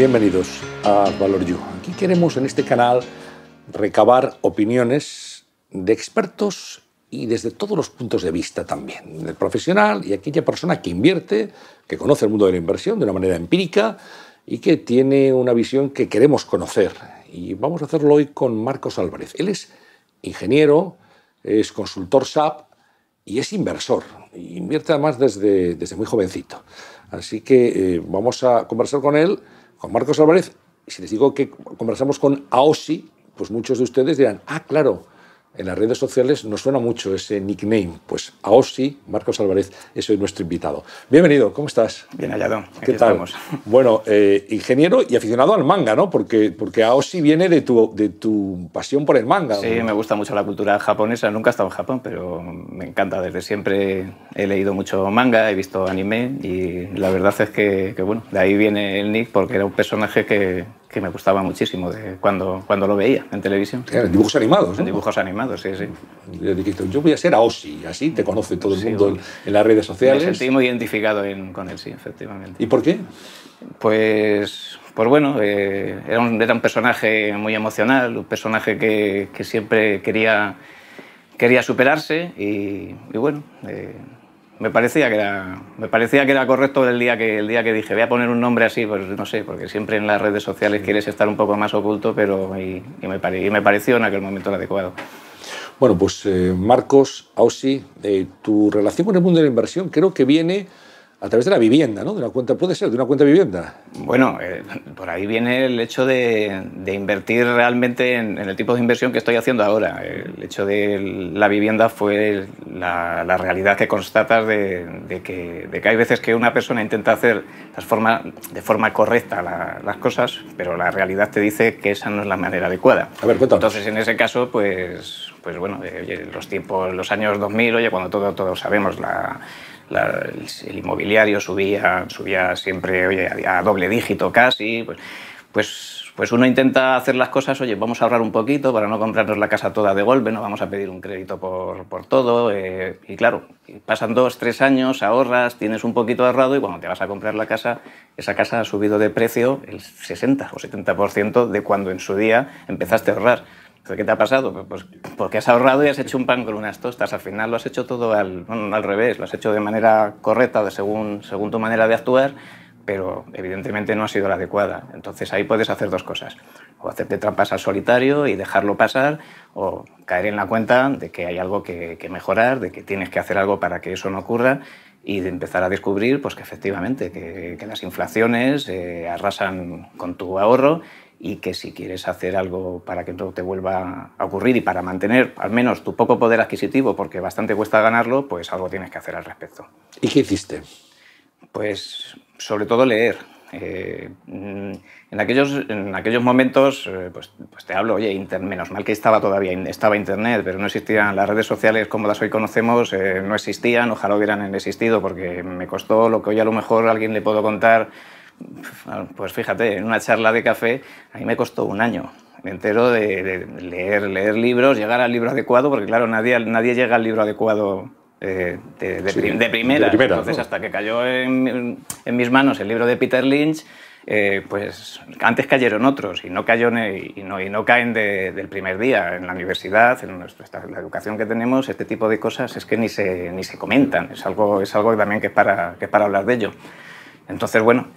Bienvenidos a Valor You. Aquí queremos en este canal recabar opiniones de expertos y desde todos los puntos de vista también, del profesional y aquella persona que invierte, que conoce el mundo de la inversión de una manera empírica y que tiene una visión que queremos conocer. Y vamos a hacerlo hoy con Marcos Álvarez. Él es ingeniero, es consultor SAP y es inversor. Invierte además desde, desde muy jovencito. Así que eh, vamos a conversar con él con Marcos Álvarez, y si les digo que conversamos con AOSI, pues muchos de ustedes dirán, ah, claro, en las redes sociales nos suena mucho ese nickname. Pues Aoshi Marcos Álvarez, es nuestro invitado. Bienvenido, ¿cómo estás? Bien hallado. ¿Qué tal? Bueno, eh, ingeniero y aficionado al manga, ¿no? Porque, porque Aoshi viene de tu, de tu pasión por el manga. Sí, me gusta mucho la cultura japonesa. Nunca he estado en Japón, pero me encanta. Desde siempre he leído mucho manga, he visto anime y la verdad es que, que bueno, de ahí viene el nick porque era un personaje que, que me gustaba muchísimo de cuando, cuando lo veía en televisión. Claro, en dibujos animados. ¿no? En dibujos animados, sí, sí. Yo yo voy a ser a Osi así te conoce todo el mundo en las redes sociales. Me sentí muy identificado con él, sí, efectivamente. ¿Y por qué? Pues, pues bueno, eh, era, un, era, un, personaje muy emocional, un personaje que, que siempre quería, quería superarse y, bueno. Eh, me parecía que era, me parecía que era correcto el día que, el día que dije, voy a poner un nombre así, pues no sé, porque siempre en las redes sociales quieres estar un poco más oculto, pero y, me, y me, pareció en aquel momento el adecuado. Bueno, pues eh, Marcos, Aussi, eh, tu relación con el mundo de la inversión creo que viene a través de la vivienda, ¿no? De cuenta, puede ser, de una cuenta vivienda. Bueno, eh, por ahí viene el hecho de, invertir realmente en, el tipo de inversión que estoy haciendo ahora. El hecho de la vivienda fue la, realidad que constatas de, que, hay veces que una persona intenta hacer las de forma correcta las cosas, pero la realidad te dice que esa no es la manera adecuada. A ver, Entonces, en ese caso, pues, pues bueno, eh, los tiempos, los años 2000, oye, cuando todos sabemos la el, inmobiliario subía, subía siempre a, doble dígito casi, pues, pues, pues, uno intenta hacer las cosas, oye, vamos a ahorrar un poquito para no comprarnos la casa toda de golpe, no vamos a pedir un crédito por, todo. Eh, y claro, pasan dos, tres años, ahorras, tienes un poquito ahorrado y cuando te vas a comprar la casa, esa casa ha subido de precio el 60 o 70% de cuando en su día empezaste a ahorrar. ¿Qué te ha pasado? Pues, pues porque has ahorrado y has hecho un pan con unas tostas. Al final lo has hecho todo al, revés, lo has hecho de manera correcta, de según, según tu manera de actuar, pero evidentemente no ha sido la adecuada. Entonces ahí puedes hacer dos cosas. O hacerte trampas al solitario y dejarlo pasar, o caer en la cuenta de que hay algo que, mejorar, de que tienes que hacer algo para que eso no ocurra y de empezar a descubrir pues, que efectivamente que, las inflaciones eh, arrasan con tu ahorro y que si quieres hacer algo para que no te vuelva a ocurrir y para mantener al menos tu poco poder adquisitivo, porque bastante cuesta ganarlo, pues algo tienes que hacer al respecto. ¿Y qué hiciste? Pues sobre todo leer. Eh, mm, en, aquellos, en aquellos momentos, eh, pues, pues te hablo, oye, menos mal que estaba todavía, estaba Internet, pero no existían las redes sociales como las hoy conocemos, eh, no existían, ojalá hubieran existido, porque me costó lo que hoy a lo mejor alguien le puedo contar pues fíjate, en una charla de café a mí me costó un año entero de, leer, leer libros, llegar al libro adecuado, porque claro, nadie, nadie llega al libro adecuado eh, de, primera. Entonces, hasta que cayó en, mis manos el libro de Peter Lynch, eh, pues antes cayeron otros y no, cayó, y no, y no caen del primer día. En la universidad, en nuestra, la educación que tenemos, este tipo de cosas es que ni se, ni se comentan. Es algo, es algo también que para, que es para hablar de ello. Entonces, bueno,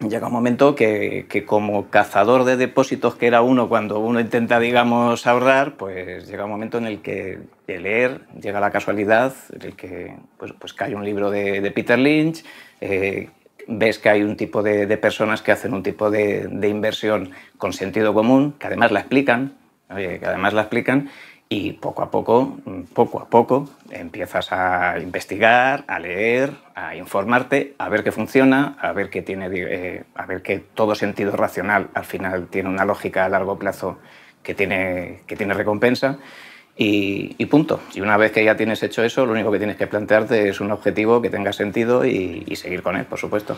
llega un momento que, como cazador de depósitos que era uno cuando uno intenta, digamos, ahorrar, pues llega un momento en el que de leer llega la casualidad, en el que pues, pues cae un libro de, Peter Lynch, eh, ves que hay un tipo de, personas que hacen un tipo de, de inversión con sentido común, que además la explican, oye, que además la explican, y poco a poco, poco a poco, empiezas a investigar, a leer, a informarte, a ver qué funciona, a ver qué tiene, eh, a ver que todo sentido racional al final tiene una lógica a largo plazo que tiene, que tiene recompensa. Y, punto. Y una vez que ya tienes hecho eso, lo único que tienes que plantearte es un objetivo que tenga sentido y seguir con él, por supuesto.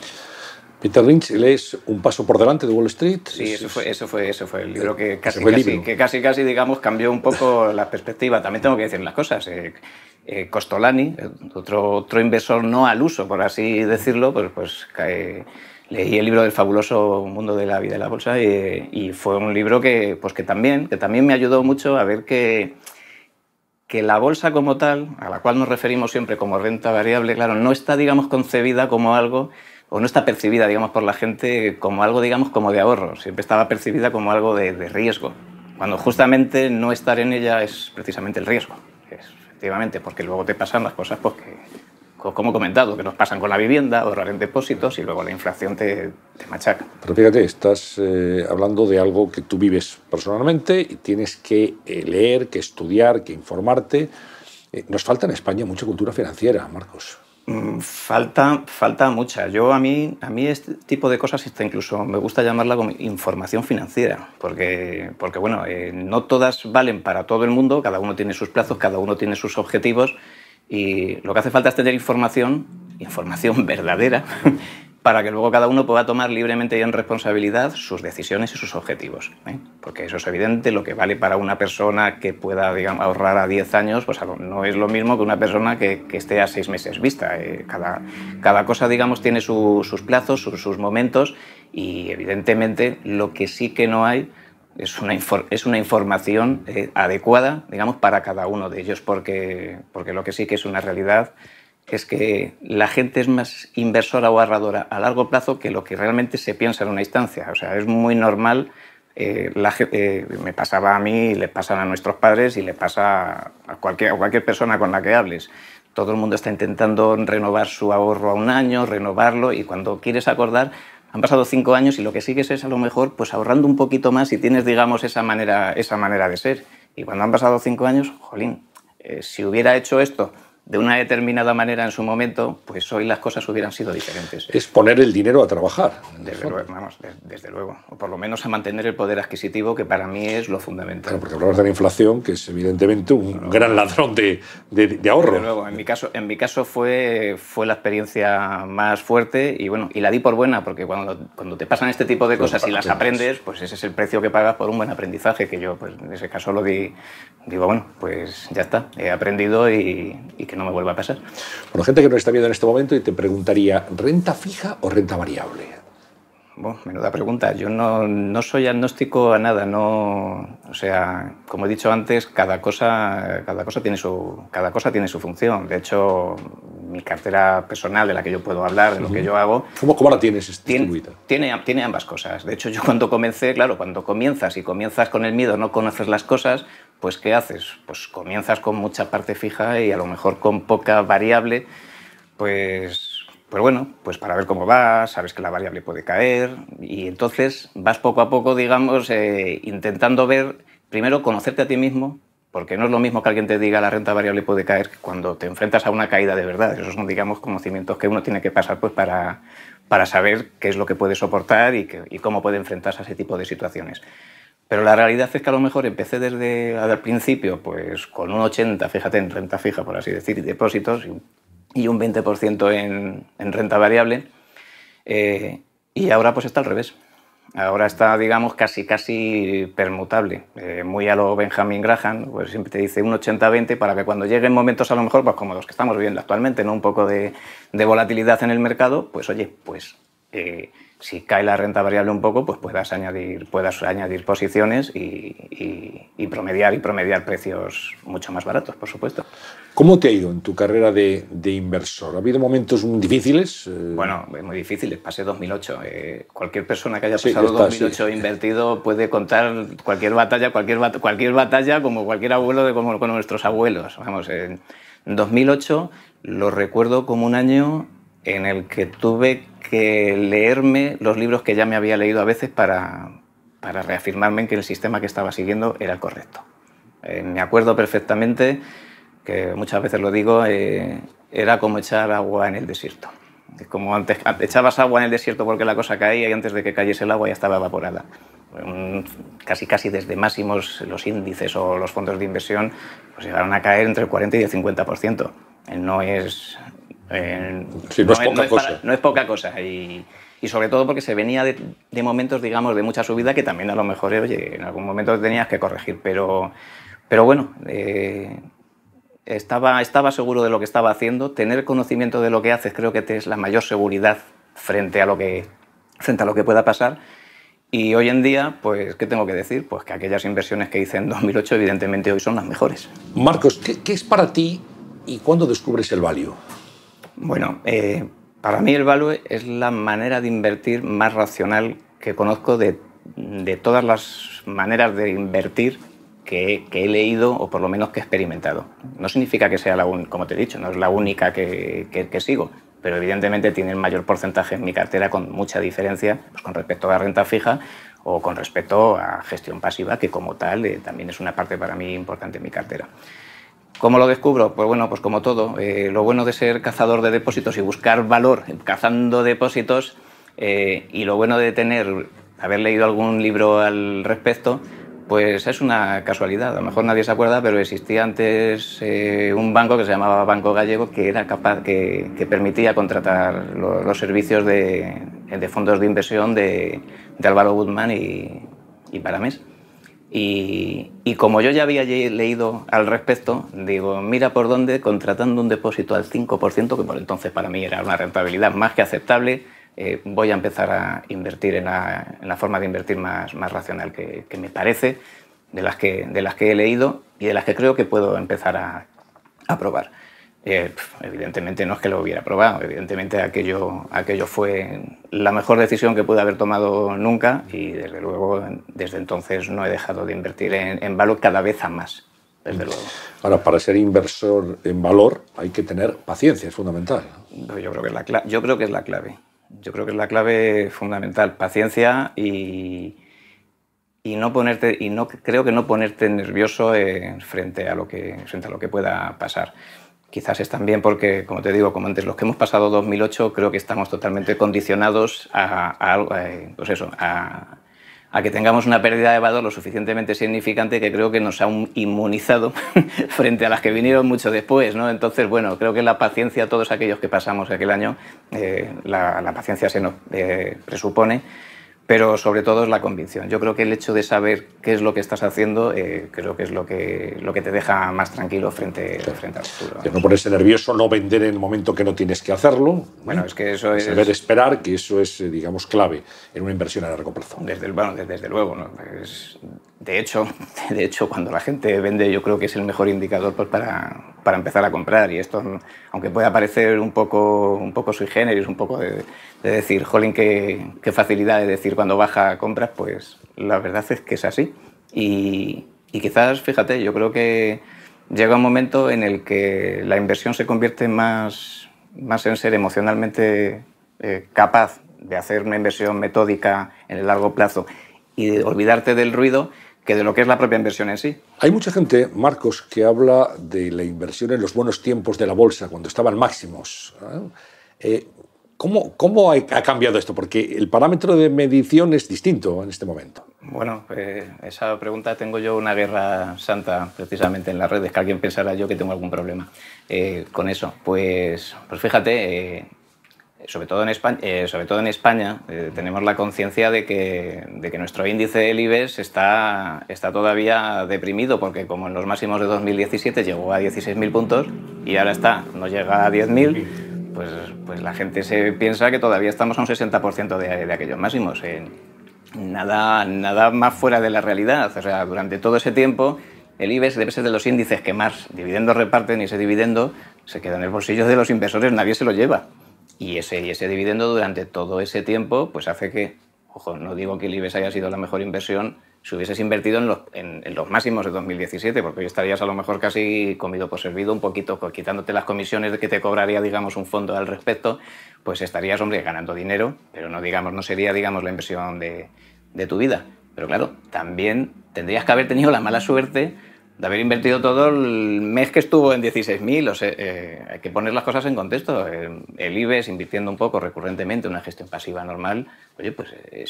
Peter Lynch lees Un paso por delante de Wall Street. Sí, eso fue, eso fue, eso fue el libro que casi, que casi, casi, digamos, cambió un poco la perspectiva. También tengo que decir las cosas. Eh, Costolani, otro, otro inversor no al uso, por así decirlo, pues, pues leí el libro del fabuloso mundo de la vida de la bolsa eh, y, fue un libro que, pues que, también, que también me ayudó mucho a ver que, que la bolsa como tal, a la cual nos referimos siempre como renta variable, claro, no está, digamos, concebida como algo o no está percibida, digamos, por la gente como algo, digamos, como de ahorro. Siempre estaba percibida como algo de, riesgo, cuando justamente no estar en ella es precisamente el riesgo. efectivamente, porque luego te pasan las cosas porque pues, como he comentado, que nos pasan con la vivienda, ahorrar en depósitos y luego la inflación te, machaca. Pero fíjate, estás eh, hablando de algo que tú vives personalmente y tienes que eh, leer, que estudiar, que informarte. Eh, nos falta en España mucha cultura financiera, Marcos. Mm, falta, falta mucha. Yo a mí, a mí este tipo de cosas incluso me gusta llamarla como información financiera, porque, porque bueno, eh, no todas valen para todo el mundo, cada uno tiene sus plazos, cada uno tiene sus objetivos y lo que hace falta es tener información, información verdadera, para que luego cada uno pueda tomar libremente y en responsabilidad sus decisiones y sus objetivos. ¿eh? Porque eso es evidente, lo que vale para una persona que pueda digamos, ahorrar a 10 años, pues no es lo mismo que una persona que, esté a 6 meses vista. ¿eh? Cada, cosa, digamos, tiene sus plazos, sus momentos y evidentemente lo que sí que no hay es una, es una información eh, adecuada, digamos, para cada uno de ellos, porque, porque lo que sí que es una realidad es que la gente es más inversora o ahorradora a largo plazo que lo que realmente se piensa en una instancia. O sea, es muy normal, eh, eh, me pasaba a mí, le pasan a nuestros padres y le pasa a cualquier, persona con la que hables. Todo el mundo está intentando renovar su ahorro a un año, renovarlo, y cuando quieres acordar, han pasado cinco años y lo que sigues es a lo mejor pues ahorrando un poquito más y tienes, digamos, esa manera, esa manera de ser. Y cuando han pasado cinco años, jolín, eh, si hubiera hecho esto de una determinada manera en su momento, pues hoy las cosas hubieran sido diferentes. Es poner el dinero a trabajar. Desde luego, desde, luego. O por lo menos a mantener el poder adquisitivo, que para mí es lo fundamental. Claro, porque hablamos de la inflación, que es evidentemente un gran ladrón de, de, de, ahorro. luego, en mi caso, en mi caso fue, fue la experiencia más fuerte y bueno, y la di por buena, porque cuando, cuando te pasan este tipo de cosas y las aprendes, pues ese es el precio que pagas por un buen aprendizaje, que yo pues en ese caso lo di, digo, bueno, pues ya está, he aprendido y, y que no me vuelva a pasar. Bueno, gente que nos está viendo en este momento y te preguntaría, ¿renta fija o renta variable? Bueno, menuda pregunta. Yo no, soy agnóstico a nada. No, o sea, como he dicho antes, cada cosa, cada, cosa tiene su, cada cosa tiene su función. De hecho, mi cartera personal de la que yo puedo hablar, de lo que yo hago... ¿Cómo, la tienes tiene, tiene, tiene ambas cosas. De hecho, yo cuando comencé, claro, cuando comienzas y comienzas con el miedo, no conoces las cosas, pues ¿qué haces? Pues comienzas con mucha parte fija y a lo mejor con poca variable, pues, pues bueno, pues para ver cómo va, sabes que la variable puede caer y entonces vas poco a poco, digamos, eh, intentando ver, primero conocerte a ti mismo, porque no es lo mismo que alguien te diga la renta variable puede caer que cuando te enfrentas a una caída de verdad. Esos son, digamos, conocimientos que uno tiene que pasar pues, para, saber qué es lo que puede soportar y, y cómo puede enfrentarse a ese tipo de situaciones. Pero la realidad es que a lo mejor empecé desde al principio pues con un 80, fíjate, en renta fija, por así decir, y depósitos, y un 20% en, renta variable. Eh, y ahora pues está al revés. Ahora está, digamos, casi, casi permutable. Eh, muy a lo Benjamin Graham, pues siempre te dice un 80-20 para que cuando lleguen momentos a lo mejor, pues como los que estamos viviendo actualmente, ¿no? Un poco de, volatilidad en el mercado, pues oye, pues... Eh, si cae la renta variable un poco, pues puedas añadir, posiciones y, promediar y promediar precios mucho más baratos, por supuesto. ¿Cómo te ha ido en tu carrera de, inversor? ¿Ha habido momentos difíciles? Bueno, muy difíciles. Eh, Pasé 2008. Eh, cualquier persona que haya pasado 2008 invertido puede contar cualquier batalla, cualquier, cualquier batalla como cualquier abuelo de como, con nuestros abuelos. Vamos, en 2008 lo recuerdo como un año en el que tuve que leerme los libros que ya me había leído a veces para, para reafirmarme en que el sistema que estaba siguiendo era el correcto. Eh, me acuerdo perfectamente, que muchas veces lo digo, eh, era como echar agua en el desierto. Como antes, echabas agua en el desierto porque la cosa caía y antes de que cayese el agua ya estaba evaporada. Casi casi desde máximos los índices o los fondos de inversión pues llegaron a caer entre el 40 y el 50%. Eh, no es, eh, no, es poca cosa. no es poca cosa. Y, sobre todo porque se venía de, momentos, digamos, de mucha subida que también a lo mejor, eh, oye, en algún momento tenías que corregir, pero, pero bueno, eh, estaba, estaba seguro de lo que estaba haciendo. Tener conocimiento de lo que haces creo que te es la mayor seguridad frente a lo que, frente lo que pueda pasar. Y hoy en día, pues, ¿qué tengo que decir? Pues que aquellas inversiones que hice en 2008, evidentemente hoy son las mejores. Marcos, ¿qué, qué es para ti y cuándo descubres el value? Bueno, eh, para mí el value es la manera de invertir más racional que conozco de, todas las maneras de invertir que, he leído o por lo menos que he experimentado. No significa que sea la única, como te he dicho, no es la única que, sigo, pero evidentemente tiene el mayor porcentaje en mi cartera con mucha diferencia pues, con respecto a la renta fija o con respecto a gestión pasiva, que como tal eh, también es una parte para mí importante en mi cartera. ¿Cómo lo descubro? Pues bueno, pues como todo, eh, lo bueno de ser cazador de depósitos y buscar valor cazando depósitos eh, y lo bueno de tener, haber leído algún libro al respecto, pues es una casualidad. A lo mejor nadie se acuerda, pero existía antes eh, un banco que se llamaba Banco Gallego que era capaz, que, permitía contratar los servicios de, fondos de inversión de, Álvaro Guzmán y, y y, como yo ya había leído al respecto, digo, mira por dónde, contratando un depósito al 5%, que por entonces para mí era una rentabilidad más que aceptable, eh, voy a empezar a invertir en la, forma de invertir más, racional que, me parece, de las que, de las que he leído y de las que creo que puedo empezar a probar. Eh, evidentemente no es que lo hubiera probado, evidentemente aquello, aquello fue la mejor decisión que pude haber tomado nunca y desde luego desde entonces no he dejado de invertir en, valor cada vez a más. Desde mm. luego. Ahora, para ser inversor en valor hay que tener paciencia, es fundamental. Yo, creo que es la yo creo que es la clave. Yo creo que es la clave fundamental, paciencia y, y no ponerte y no creo que no ponerte nervioso eh, frente a lo que frente a lo que pueda pasar. Quizás es también porque, como te digo, como antes, los que hemos pasado 2008 creo que estamos totalmente condicionados a, eh, pues eso, a, que tengamos una pérdida de valor lo suficientemente significante que creo que nos ha inmunizado frente a las que vinieron mucho después. ¿no? Entonces, bueno, creo que la paciencia, todos aquellos que pasamos aquel año, eh, la, paciencia se nos eh, presupone pero sobre todo es la convicción. Yo creo que el hecho de saber qué es lo que estás haciendo, eh, creo que es lo que, lo que te deja más tranquilo frente, frente al futuro. no ponerse nervioso, no vender en el momento que no tienes que hacerlo. Bueno, ¿eh? es que eso es... Saber esperar, que eso es, eh, digamos, clave en una inversión a largo plazo. Desde, bueno, desde, desde luego, ¿no? Es de hecho, de hecho, cuando la gente vende, yo creo que es el mejor indicador pues, para, empezar a comprar. Y esto, aunque pueda parecer un poco, un poco sui generis, un poco de, decir, jolín, qué, facilidad de decir cuando baja compras, pues la verdad es que es así. Y, quizás, fíjate, yo creo que llega un momento en el que la inversión se convierte más, más en ser emocionalmente eh, capaz de hacer una inversión metódica en el largo plazo y de olvidarte del ruido que de lo que es la propia inversión en sí. Hay mucha gente, Marcos, que habla de la inversión en los buenos tiempos de la bolsa, cuando estaban máximos. Eh, ¿Cómo, cómo ha cambiado esto? Porque el parámetro de medición es distinto en este momento. Bueno, eh, esa pregunta tengo yo una guerra santa precisamente en las redes, que alguien pensará yo que tengo algún problema eh, con eso. Pues, pues fíjate, eh, sobre todo en España, eh, eh, tenemos la conciencia de que, nuestro índice del IBEX está, todavía deprimido, porque como en los máximos de 2017 llegó a 16.000 puntos y ahora está, no llega a 10.000, pues, pues la gente se piensa que todavía estamos a un 60% de, aquellos máximos. nada, nada más fuera de la realidad. O sea, durante todo ese tiempo el IBEX debe ser de los índices que más dividendos reparten y ese dividendo se queda en el bolsillo de los inversores, nadie se lo lleva. Y ese, ese dividendo durante todo ese tiempo, pues hace que, ojo, no digo que el IBEX haya sido la mejor inversión si hubieses invertido en los, máximos de 2017, porque hoy estarías a lo mejor casi comido por servido un poquito, quitándote las comisiones que te cobraría, digamos, un fondo al respecto, pues estarías, hombre, ganando dinero, pero no, digamos, no sería, digamos, la inversión de, de tu vida. Pero claro, también tendrías que haber tenido la mala suerte de haber invertido todo el mes que estuvo en 16.000. O eh, hay que poner las cosas en contexto. El, IBEX invirtiendo un poco recurrentemente una gestión pasiva normal, oye, pues eh,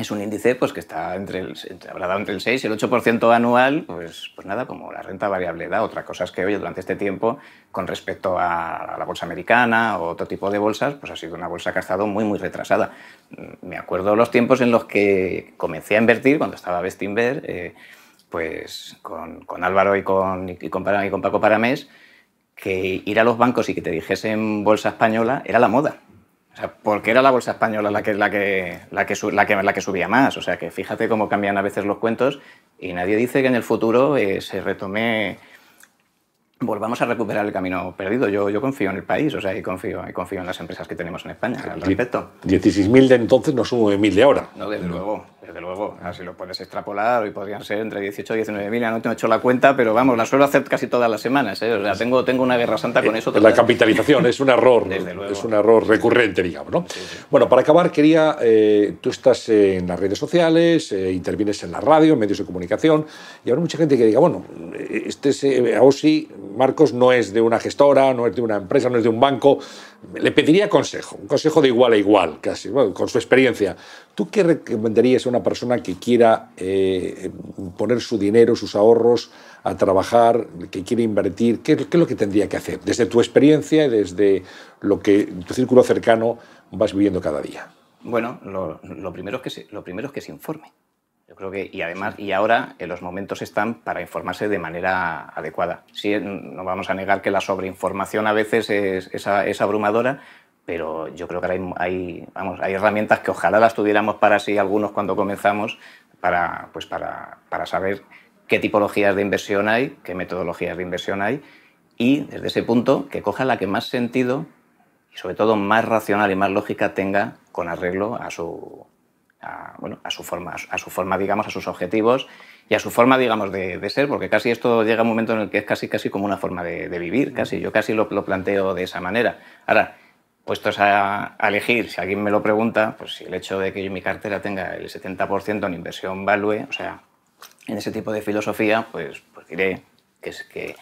es un, índice pues, que está entre el, habrá dado entre el 6 y el 8% anual, pues, pues, nada, como la renta variable da. Otra cosa es que, oye, durante este tiempo, con respecto a la bolsa americana o otro tipo de bolsas, pues ha sido una bolsa que ha estado muy, muy retrasada. Mm, me acuerdo los tiempos en los que comencé a invertir, cuando estaba Bestinver, eh, pues con, Álvaro y con, y Paco Paramés, que ir a los bancos y que te dijesen bolsa española era la moda. O sea, porque era la bolsa española la que, la que, la que, la la que subía más. O sea, que fíjate cómo cambian a veces los cuentos y nadie dice que en el futuro eh, se retome, volvamos a recuperar el camino perdido. Yo, yo confío en el país, o sea, y confío, y confío en las empresas que tenemos en España al respecto. 16.000 de entonces no son 9.000 de ahora. No, desde luego. Desde luego, ah, si lo puedes extrapolar, hoy podrían ser entre 18 y 19 mil, no te he hecho la cuenta, pero vamos, la suelo hacer casi todas las semanas, ¿eh? o sea, tengo, tengo una guerra santa con eh, eso. La capitalización es un error, es un error recurrente, digamos, Bueno, para acabar, quería, eh, tú estás en las redes sociales, intervienes en la radio, en medios de comunicación, y habrá mucha gente que diga, bueno, este AOSI, Marcos, no es de una gestora, no es de una empresa, no es de un banco, le pediría consejo, un consejo de igual a igual, casi, con su experiencia. ¿Tú qué recomendarías a una persona que quiera eh, poner su dinero, sus ahorros a trabajar, que quiere invertir? ¿Qué, es lo que tendría que hacer? Desde tu experiencia y desde lo que tu círculo cercano vas viviendo cada día. Bueno, lo, primero, es que lo primero es que se informe. Yo creo que, y además, y ahora eh, los momentos están para informarse de manera adecuada. Sí, no vamos a negar que la sobreinformación a veces es, abrumadora, pero yo creo que hay, vamos, hay herramientas que ojalá las tuviéramos para sí algunos cuando comenzamos, para, pues para saber qué tipologías de inversión hay, qué metodologías de inversión hay, y desde ese punto que coja la que más sentido y sobre todo más racional y más lógica tenga con arreglo a su, a, su forma, a su forma, digamos, a sus objetivos y a su forma, digamos, de, ser, porque casi esto llega un momento en el que es casi, casi como una forma de, vivir, casi. Yo casi lo, planteo de esa manera. Ahora, puestos a, elegir, si alguien me lo pregunta, pues si el hecho de que mi cartera tenga el 70% en inversión value, o sea, en ese tipo de filosofía, pues, pues diré que es que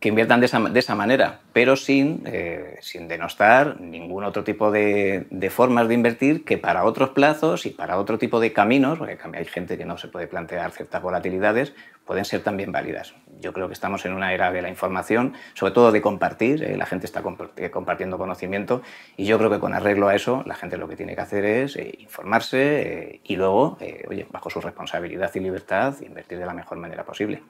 que inviertan de esa, manera, pero sin, eh, sin denostar ningún otro tipo de, de, formas de invertir que para otros plazos y para otro tipo de caminos, porque hay gente que no se puede plantear ciertas volatilidades, pueden ser también válidas. Yo creo que estamos en una era de la información, sobre todo de compartir, eh, la gente está eh, compartiendo conocimiento y yo creo que con arreglo a eso la gente lo que tiene que hacer es eh, informarse y luego, oye, bajo su responsabilidad y libertad, invertir de la mejor manera posible.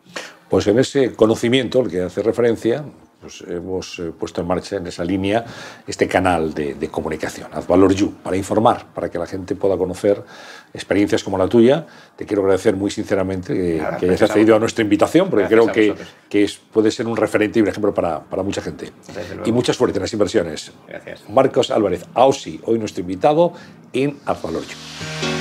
Pues en ese conocimiento al que hace referencia, pues, hemos eh, puesto en marcha en esa línea este canal de, comunicación, Haz You, para informar, para que la gente pueda conocer experiencias como la tuya. Te quiero agradecer muy sinceramente que, hayas accedido a nuestra invitación, porque creo que, puede ser un referente y un ejemplo para, mucha gente. Y mucha suerte en las inversiones. Marcos Álvarez, AOSI, hoy nuestro invitado en Haz You.